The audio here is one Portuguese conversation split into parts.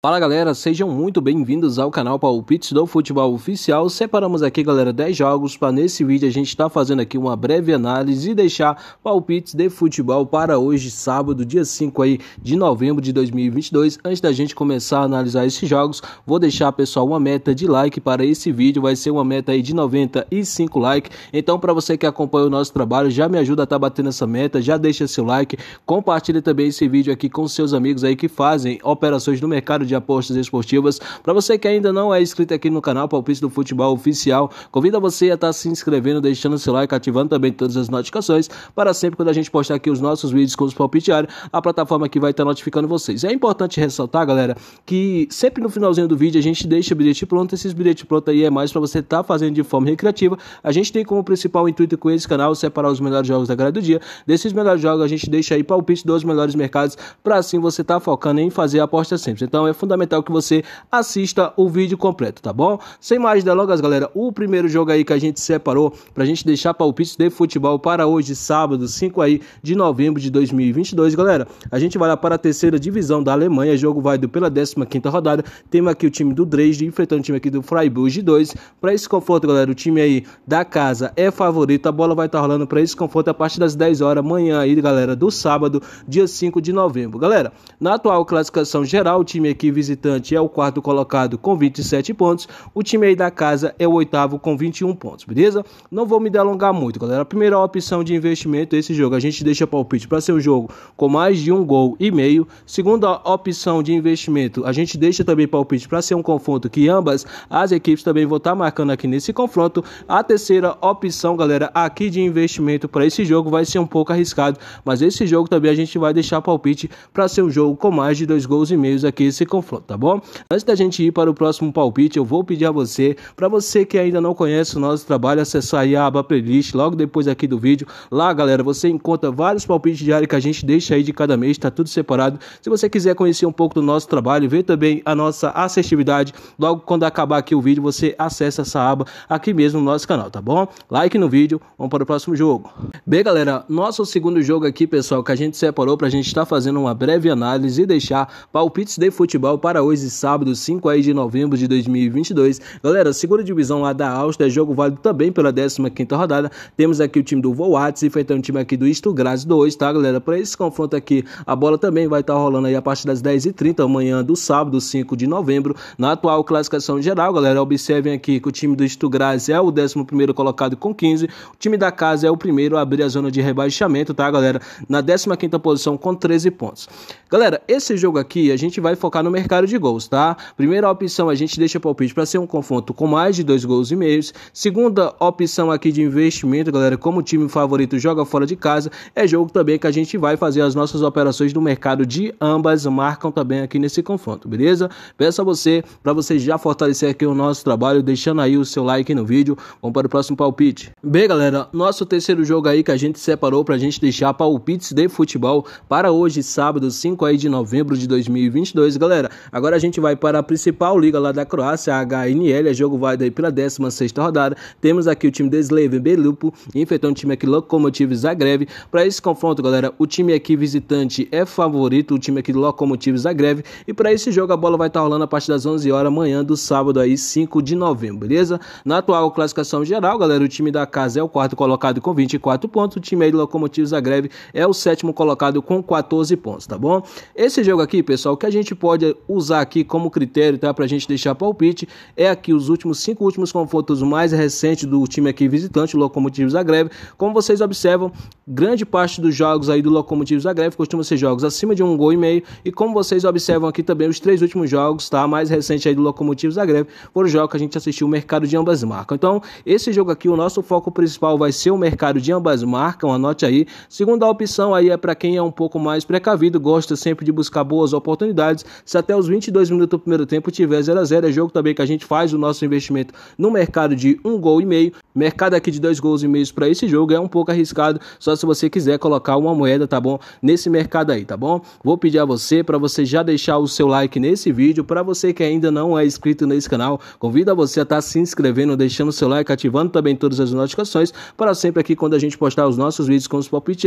Fala galera, sejam muito bem-vindos ao canal Palpites do Futebol Oficial. Separamos aqui, galera, 10 jogos para nesse vídeo a gente está fazendo aqui uma breve análise e deixar palpites de futebol para hoje, sábado, dia 5 aí de novembro de 2022. Antes da gente começar a analisar esses jogos, vou deixar, pessoal, uma meta de like para esse vídeo, vai ser uma meta aí de 95 like. Então, para você que acompanha o nosso trabalho, já me ajuda a estar tá batendo essa meta, já deixa seu like, compartilha também esse vídeo aqui com seus amigos aí que fazem operações no mercado de apostas esportivas. Para você que ainda não é inscrito aqui no canal Palpite do Futebol Oficial, convido você a estar tá se inscrevendo, deixando seu like, ativando também todas as notificações para sempre quando a gente postar aqui os nossos vídeos com os palpiteários, a plataforma que vai estar tá notificando vocês. É importante ressaltar, galera, que sempre no finalzinho do vídeo a gente deixa o bilhete pronto. Esses bilhetes prontos aí é mais para você estar tá fazendo de forma recreativa. A gente tem como principal intuito com esse canal separar os melhores jogos da grade do dia. Desses melhores jogos a gente deixa aí palpite dos melhores mercados para assim você estar tá focando em fazer a aposta sempre. Então é fundamental que você assista o vídeo completo, tá bom? Sem mais delongas, galera, o primeiro jogo aí que a gente separou pra gente deixar palpites de futebol para hoje, sábado, 5 aí de novembro de 2022, galera. A gente vai lá para a terceira divisão da Alemanha, o jogo vai pela 15ª rodada. Temos aqui o time do Dresde enfrentando o time aqui do Freiburg 2. Para esse confronto, galera, o time aí da casa é favorito. A bola vai estar tá rolando para esse confronto a partir das 10 horas amanhã aí, galera, do sábado, dia 5 de novembro. Galera, na atual classificação geral, o time aqui visitante é o quarto colocado com 27 pontos, o time aí da casa é o oitavo com 21 pontos, beleza? Não vou me delongar muito, galera. A primeira opção de investimento é esse jogo. A gente deixa palpite para ser um jogo com mais de um gol e meio. Segunda opção de investimento, a gente deixa também palpite para ser um confronto que ambas as equipes também vão estar tá marcando aqui nesse confronto. A terceira opção, galera, aqui de investimento para esse jogo vai ser um pouco arriscado, mas esse jogo também a gente vai deixar palpite para ser um jogo com mais de dois gols e meios aqui esse confronto confronto, tá bom? Antes da gente ir para o próximo palpite, eu vou pedir a você, para você que ainda não conhece o nosso trabalho, acessar aí a aba playlist logo depois aqui do vídeo. Lá, galera, você encontra vários palpites diários que a gente deixa aí de cada mês, está tudo separado. Se você quiser conhecer um pouco do nosso trabalho, ver também a nossa assertividade, logo quando acabar aqui o vídeo, você acessa essa aba aqui mesmo no nosso canal, tá bom? Like no vídeo, vamos para o próximo jogo. Bem, galera, nosso segundo jogo aqui, pessoal, que a gente separou para a gente estar tá fazendo uma breve análise e deixar palpites de futebol para hoje, sábado, 5 aí de novembro de 2022. Galera, segunda divisão lá da Áustria, jogo válido também pela 15 rodada. Temos aqui o time do Voates enfrentando o time aqui do Stuttgart 2, tá, galera? Para esse confronto aqui, a bola também vai estar tá rolando aí a partir das 10h30, amanhã do sábado, 5 de novembro. Na atual classificação geral, galera, observem aqui que o time do Stuttgart é o 11 colocado com 15. O time da casa é o primeiro a abrir a zona de rebaixamento, tá, galera? Na 15 posição com 13 pontos. Galera, esse jogo aqui a gente vai focar no mercado de gols, tá? Primeira opção, a gente deixa palpite para ser um confronto com mais de dois gols e meios. Segunda opção aqui de investimento, galera, como o time favorito joga fora de casa, é jogo também que a gente vai fazer as nossas operações no mercado de ambas marcam também aqui nesse confronto, beleza? Peço a você para você já fortalecer aqui o nosso trabalho, deixando aí o seu like no vídeo. Vamos para o próximo palpite. Bem, galera, nosso terceiro jogo aí que a gente separou para a gente deixar palpites de futebol para hoje, sábado 5 aí de novembro de 2022, galera. Agora a gente vai para a principal liga lá da Croácia, a HNL. O jogo vai daí pela 16 rodada. Temos aqui o time de Slaven Belupo enfrentando o time aqui Lokomotiv Zagreb. Para esse confronto, galera, o time aqui visitante é favorito, o time aqui do Lokomotiv Zagreb. E para esse jogo, a bola vai estar tá rolando a partir das 11 horas amanhã do sábado, aí 5 de novembro, beleza? Na atual classificação geral, galera, o time da casa é o quarto colocado com 24 pontos. O time aí do Lokomotiv Zagreb é o sétimo colocado com 14 pontos, tá bom? Esse jogo aqui, pessoal, que a gente pode usar aqui como critério, tá? Para a gente deixar palpite, é aqui os últimos cinco últimos confrontos mais recentes do time aqui visitante, o Locomotivo Zagreb. Como vocês observam, grande parte dos jogos aí do Locomotivo Zagreb costuma ser jogos acima de um gol e meio. E como vocês observam aqui também, os três últimos jogos, tá? Mais recente aí do Locomotivo Zagreb, foram jogos que a gente assistiu o mercado de ambas marcas. Então, esse jogo aqui, o nosso foco principal vai ser o mercado de ambas marcas, então, anote aí. Segunda opção aí é para quem é um pouco mais precavido, gosta sempre de buscar boas oportunidades, se até os 22 minutos do primeiro tempo tiver 0 a 0 é jogo também que a gente faz o nosso investimento no mercado de um gol e meio. Mercado aqui de dois gols e meio para esse jogo é um pouco arriscado, só se você quiser colocar uma moeda, tá bom? Nesse mercado aí, tá bom? Vou pedir a você para você já deixar o seu like nesse vídeo. Para você que ainda não é inscrito nesse canal, convido a você a estar tá se inscrevendo, deixando seu like, ativando também todas as notificações para sempre aqui quando a gente postar os nossos vídeos com os palpites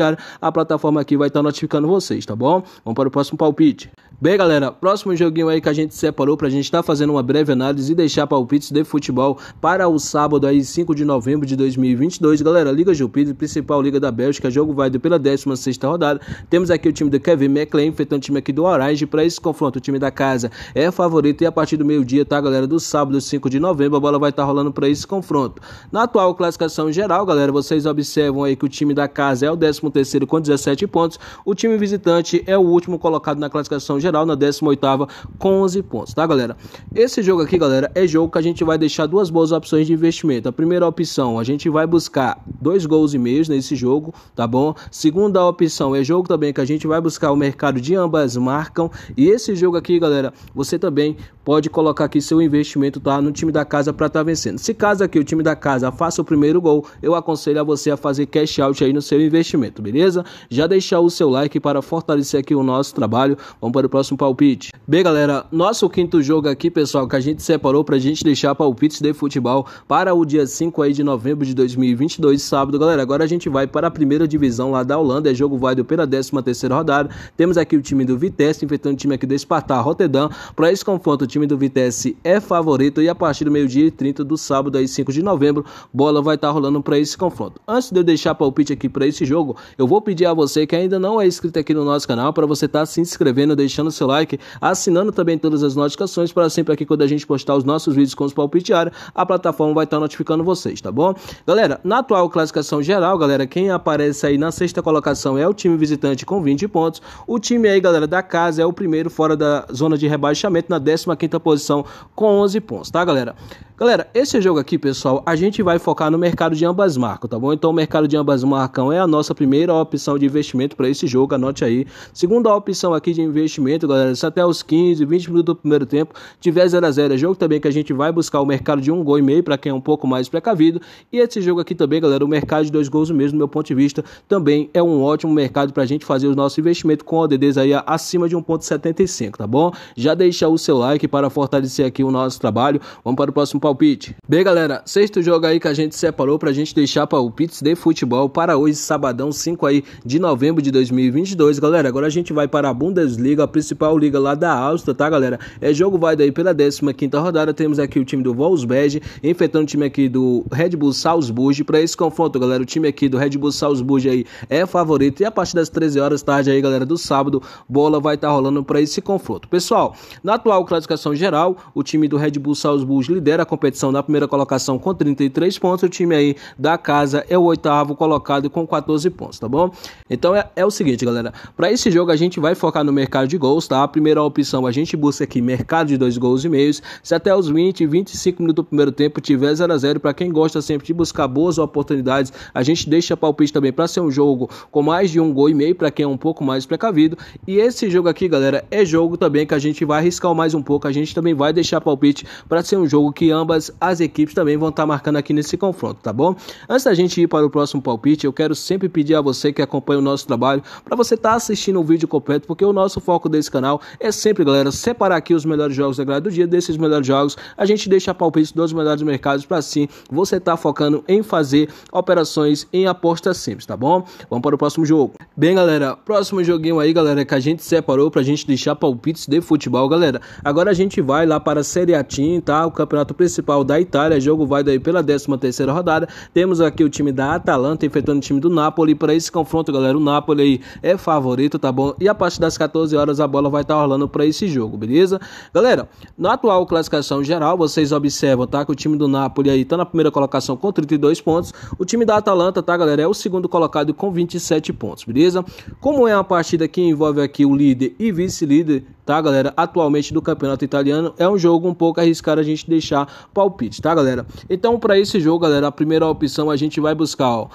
a plataforma aqui vai estar tá notificando vocês, tá bom? Vamos para o próximo palpite. Bem, galera, próximo próximo joguinho aí que a gente separou para a gente estar tá fazendo uma breve análise e deixar palpites de futebol para o sábado aí, 5 de novembro de 2022. Galera, Liga Jupiter, principal liga da Bélgica, jogo válido pela 16 rodada. Temos aqui o time do Kevin McLean enfrentando o time aqui do Orange para esse confronto. O time da casa é favorito e a partir do meio-dia, tá, galera, do sábado, 5 de novembro, a bola vai estar tá rolando para esse confronto. Na atual classificação geral, galera, vocês observam aí que o time da casa é o 13 com 17 pontos. O time visitante é o último colocado na classificação geral, na 18 estava com 11 pontos, tá, galera? Esse jogo aqui, galera, é jogo que a gente vai deixar duas boas opções de investimento. A primeira opção, a gente vai buscar dois gols e meios nesse jogo, tá bom? Segunda opção, é jogo também que a gente vai buscar o mercado de ambas marcam. E esse jogo aqui, galera, você também pode colocar aqui seu investimento, tá? No time da casa para estar tá vencendo. Se caso aqui o time da casa faça o primeiro gol, eu aconselho a você a fazer cash out aí no seu investimento, beleza? Já deixar o seu like para fortalecer aqui o nosso trabalho. Vamos para o próximo palpite. Bem, galera, nosso quinto jogo aqui, pessoal, que a gente separou pra gente deixar palpites de futebol para o dia 5 aí de novembro de 2022, sábado, galera. Agora a gente vai para a primeira divisão lá da Holanda, é jogo válido pela 13 terceira rodada. Temos aqui o time do Vitesse enfrentando o time aqui do Spartak Rotterdam. Para esse confronto, o time do Vitesse é favorito e a partir do meio-dia e 30 do sábado aí, 5 de novembro, bola vai estar tá rolando para esse confronto. Antes de eu deixar palpite aqui para esse jogo, eu vou pedir a você que ainda não é inscrito aqui no nosso canal para você estar tá se inscrevendo, deixando seu like, assinando também todas as notificações para sempre aqui quando a gente postar os nossos vídeos com os palpiteários a plataforma vai estar tá notificando vocês, tá bom? Galera, na atual classificação geral, galera, quem aparece aí na sexta colocação é o time visitante com 20 pontos. O time aí, galera, da casa é o primeiro fora da zona de rebaixamento na 15ª posição com 11 pontos, tá, galera? Galera, esse jogo aqui, pessoal, a gente vai focar no mercado de ambas marcas, tá bom? Então, o mercado de ambas marcas é a nossa primeira opção de investimento para esse jogo, anote aí. Segunda opção aqui de investimento, galera, se até os 15, 20 minutos do primeiro tempo, tiver 0 a 0 É jogo também que a gente vai buscar o mercado de um gol e meio para quem é um pouco mais precavido. E esse jogo aqui também, galera, o mercado de dois gols mesmo, do meu ponto de vista, também é um ótimo mercado para a gente fazer o nosso investimento com ODDs aí acima de 1.75, tá bom? Já deixa o seu like para fortalecer aqui o nosso trabalho. Vamos para o próximo palpite. Bem, galera, sexto jogo aí que a gente separou para a gente deixar palpites de futebol para hoje, sabadão 5 aí de novembro de 2022. Galera, agora a gente vai para a Bundesliga, a principal liga lá da na Áustria, tá, galera? É jogo válido aí pela 15 quinta rodada. Temos aqui o time do Wolfsberg enfrentando o time aqui do Red Bull Salzburg. Para esse confronto, galera, o time aqui do Red Bull Salzburg aí é favorito. E a partir das 13 horas tarde aí, galera, do sábado, bola vai estar tá rolando para esse confronto. Pessoal, na atual classificação geral, o time do Red Bull Salzburg lidera a competição na primeira colocação com 33 pontos. O time aí da casa é o oitavo colocado com 14 pontos, tá bom? Então é, é o seguinte, galera. Para esse jogo a gente vai focar no mercado de gols, tá? A primeira opção opção, a gente busca aqui mercado de dois gols e meios. Se até os 20, 25 minutos do primeiro tempo tiver 0 a 0 para quem gosta sempre de buscar boas oportunidades, a gente deixa palpite também para ser um jogo com mais de um gol e meio para quem é um pouco mais precavido. E esse jogo aqui, galera, é jogo também que a gente vai arriscar mais um pouco, a gente também vai deixar palpite para ser um jogo que ambas as equipes também vão estar tá marcando aqui nesse confronto, tá bom? Antes da gente ir para o próximo palpite, eu quero sempre pedir a você que acompanha o nosso trabalho para você estar tá assistindo o vídeo completo, porque o nosso foco desse canal é sempre sempre, galera, separar aqui os melhores jogos da grade do dia. Desses melhores jogos, a gente deixa palpite dos melhores mercados para sim você estar tá focando em fazer operações em apostas simples, tá bom? Vamos para o próximo jogo. Bem, galera, próximo joguinho aí, galera, que a gente separou para a gente deixar palpites de futebol, galera. Agora a gente vai lá para a Serie A Team, tá? O campeonato principal da Itália. O jogo vai daí pela 13 terceira rodada. Temos aqui o time da Atalanta enfrentando o time do Napoli para esse confronto, galera. O Napoli aí é favorito, tá bom? E a partir das 14 horas a bola vai estar tá rolando para esse jogo, beleza? Galera, na atual classificação geral, vocês observam, tá? Que o time do Napoli aí tá na primeira colocação com 32 pontos. O time da Atalanta, tá, galera? É o segundo colocado com 27 pontos, beleza? Como é uma partida que envolve aqui o líder e vice-líder, tá, galera? Atualmente do campeonato italiano, é um jogo um pouco arriscado a gente deixar palpite, tá, galera? Então, para esse jogo, galera, a primeira opção a gente vai buscar, ó.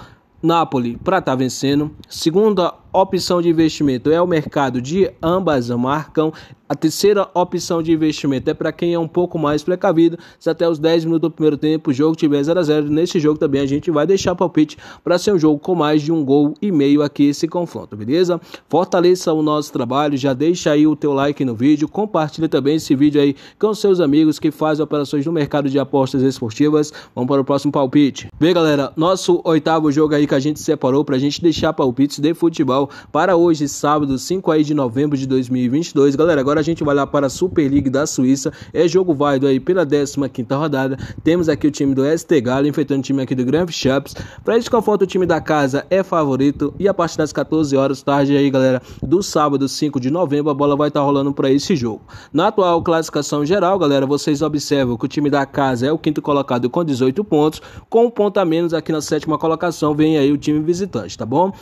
Napoli para estar tá vencendo. Segunda opção de investimento é o mercado de ambas marcam. A terceira opção de investimento é para quem é um pouco mais precavido. Se até os 10 minutos do primeiro tempo o jogo tiver 0 a 0 nesse jogo também a gente vai deixar palpite para ser um jogo com mais de um gol e meio aqui esse confronto, beleza? Fortaleça o nosso trabalho, já deixa aí o teu like no vídeo, compartilha também esse vídeo aí com seus amigos que fazem operações no mercado de apostas esportivas. Vamos para o próximo palpite. Bem, galera, nosso oitavo jogo aí que a gente separou para a gente deixar palpites de futebol para hoje, sábado, 5 aí de novembro de 2022. Galera, agora a gente vai lá para a Super League da Suíça. É jogo válido aí pela 15ª rodada. Temos aqui o time do ST Galo enfrentando o time aqui do Grand Chaps. Para isso, confronto, o time da casa é favorito e a partir das 14 horas tarde aí, galera, do sábado, 5 de novembro, a bola vai estar tá rolando para esse jogo. Na atual classificação geral, galera, vocês observam que o time da casa é o quinto colocado com 18 pontos, com um ponto a menos aqui na sétima colocação vem aí o time visitante, tá bom?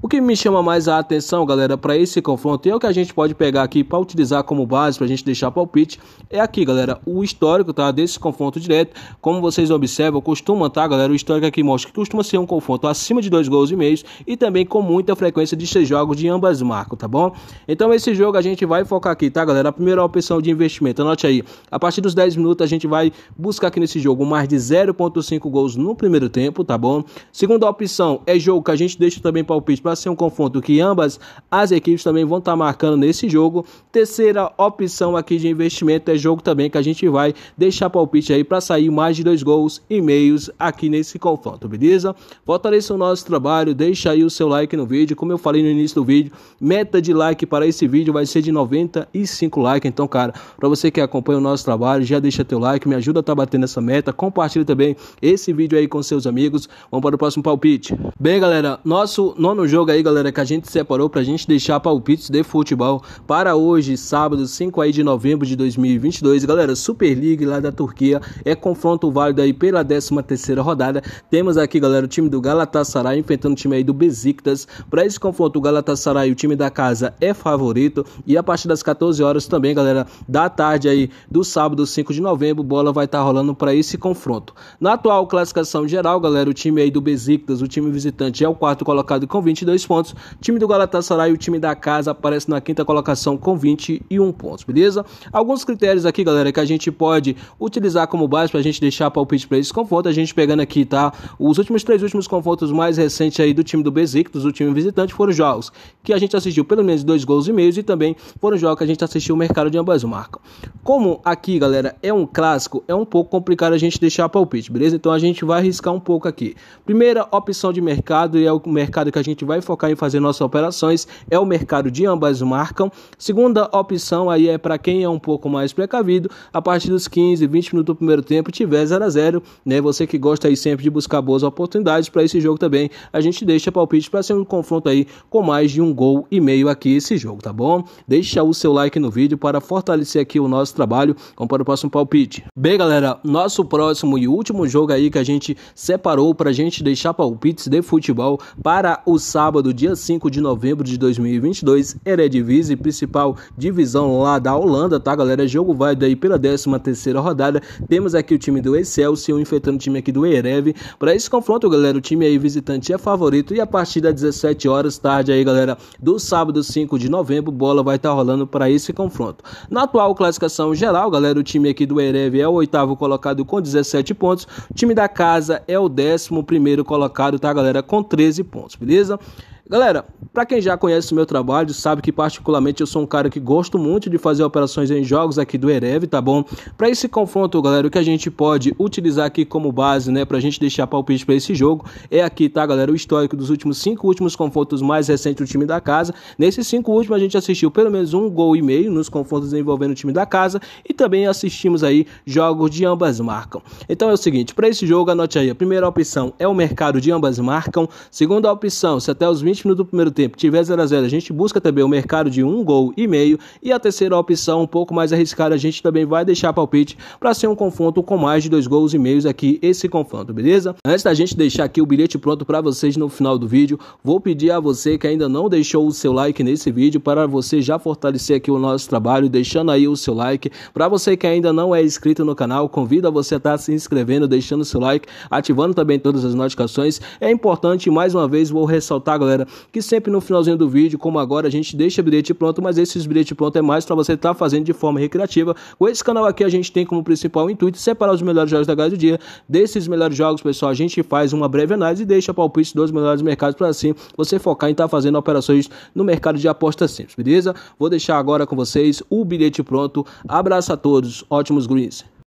O que me chama mais a atenção, galera, para esse confronto e é o que a gente pode pegar aqui para utilizar como base, para a gente deixar palpite, é aqui, galera, o histórico tá, desse confronto direto. Como vocês observam, costuma, tá, galera, o histórico aqui mostra que costuma ser um confronto acima de dois gols e meios e também com muita frequência de seis jogos de ambas marcas, tá bom? Então esse jogo a gente vai focar aqui, tá, galera? A primeira opção de investimento, anote aí, a partir dos 10 minutos a gente vai buscar aqui nesse jogo mais de 0.5 gols no primeiro tempo, tá bom? Segunda opção é jogo que a gente deixa também palpite para ser um confronto ponto que ambas as equipes também vão estar tá marcando nesse jogo. Terceira opção aqui de investimento é jogo também que a gente vai deixar palpite aí para sair mais de dois gols e meios aqui nesse confronto, beleza? Fortaleça o nosso trabalho, deixa aí o seu like no vídeo, como eu falei no início do vídeo, meta de like para esse vídeo vai ser de 95 likes, então cara, para você que acompanha o nosso trabalho, já deixa teu like, me ajuda a estar tá batendo essa meta, compartilha também esse vídeo aí com seus amigos, vamos para o próximo palpite. Bem galera, nosso nono jogo aí galera, que a gente separou para a gente deixar palpites de futebol para hoje, sábado, 5 aí de novembro de 2022. Galera, Super League lá da Turquia é confronto válido aí pela 13 rodada. Temos aqui, galera, o time do Galatasaray enfrentando o time aí do Besiktas. Para esse confronto, o Galatasaray, o time da casa, é favorito. E a partir das 14 horas também, galera, da tarde aí do sábado, 5 de novembro, bola vai estar tá rolando para esse confronto. Na atual classificação geral, galera, o time aí do Besiktas, o time visitante é o quarto colocado com 22 pontos time do Galatasaray, o time da casa, aparece na quinta colocação com 21 pontos, beleza? Alguns critérios aqui, galera, que a gente pode utilizar como base para a gente deixar palpite para esse confronto. A gente pegando aqui, tá? Os últimos três últimos confrontos mais recentes aí do time do Besiktas, do time visitante, foram jogos que a gente assistiu pelo menos dois gols e meios e também foram jogos que a gente assistiu o mercado de ambas marcas. Como aqui, galera, é um clássico, é um pouco complicado a gente deixar palpite, beleza? Então a gente vai arriscar um pouco aqui. Primeira opção de mercado e é o mercado que a gente vai focar em fazer nossas operações é o mercado de ambas marcam. Segunda opção aí é para quem é um pouco mais precavido, a partir dos 15, 20 minutos do primeiro tempo tiver 0 a 0, né? Você que gosta aí sempre de buscar boas oportunidades para esse jogo também, a gente deixa palpite para ser um confronto aí com mais de um gol e meio aqui esse jogo, tá bom? Deixa o seu like no vídeo para fortalecer aqui o nosso trabalho. Vamos para o próximo palpite. Bem, galera, nosso próximo e último jogo aí que a gente separou para a gente deixar palpites de futebol para o sábado, dia 5 5 de novembro de 2022, Eredivisie, principal divisão lá da Holanda, tá galera? Jogo vai daí pela 13ª rodada. Temos aqui o time do Excelsior enfrentando o time aqui do Ereve. Para esse confronto, galera, o time aí visitante é favorito e a partir das 17 horas tarde aí, galera, do sábado 5 de novembro, bola vai estar tá rolando para esse confronto. Na atual classificação geral, galera, o time aqui do Ereve é o oitavo colocado com 17 pontos. O time da casa é o décimo primeiro colocado, tá, galera, com 13 pontos, beleza? Galera, para quem já conhece o meu trabalho, sabe que particularmente eu sou um cara que gosto muito de fazer operações em jogos aqui do Erev, tá bom? Para esse confronto, galera, o que a gente pode utilizar aqui como base, né, pra gente deixar palpite para esse jogo, é aqui, tá, galera, o histórico dos últimos cinco últimos confrontos mais recentes do time da casa. Nesses cinco últimos a gente assistiu pelo menos um gol e meio nos confrontos envolvendo o time da casa e também assistimos aí jogos de ambas marcam. Então é o seguinte, para esse jogo anote aí, a primeira opção é o mercado de ambas marcam, segunda opção, se até os 20 20 minutos do primeiro tempo tiver 0 a 0 a gente busca também o mercado de um gol e meio. E a terceira opção, um pouco mais arriscada, a gente também vai deixar palpite para ser um confronto com mais de dois gols e meios aqui, esse confronto, beleza? Antes da gente deixar aqui o bilhete pronto para vocês no final do vídeo, vou pedir a você que ainda não deixou o seu like nesse vídeo para você já fortalecer aqui o nosso trabalho, deixando aí o seu like. Para você que ainda não é inscrito no canal, convido a você a estar tá se inscrevendo, deixando seu like, ativando também todas as notificações. É importante, mais uma vez, vou ressaltar, galera, que sempre no finalzinho do vídeo, como agora, a gente deixa bilhete pronto, mas esses bilhetes prontos é mais para você estar tá fazendo de forma recreativa. Com esse canal aqui, a gente tem como principal intuito separar os melhores jogos da gás do dia. Desses melhores jogos, pessoal, a gente faz uma breve análise e deixa palpite dos melhores mercados para assim você focar em estar tá fazendo operações no mercado de apostas simples, beleza? Vou deixar agora com vocês o bilhete pronto. Abraço a todos, ótimos greens.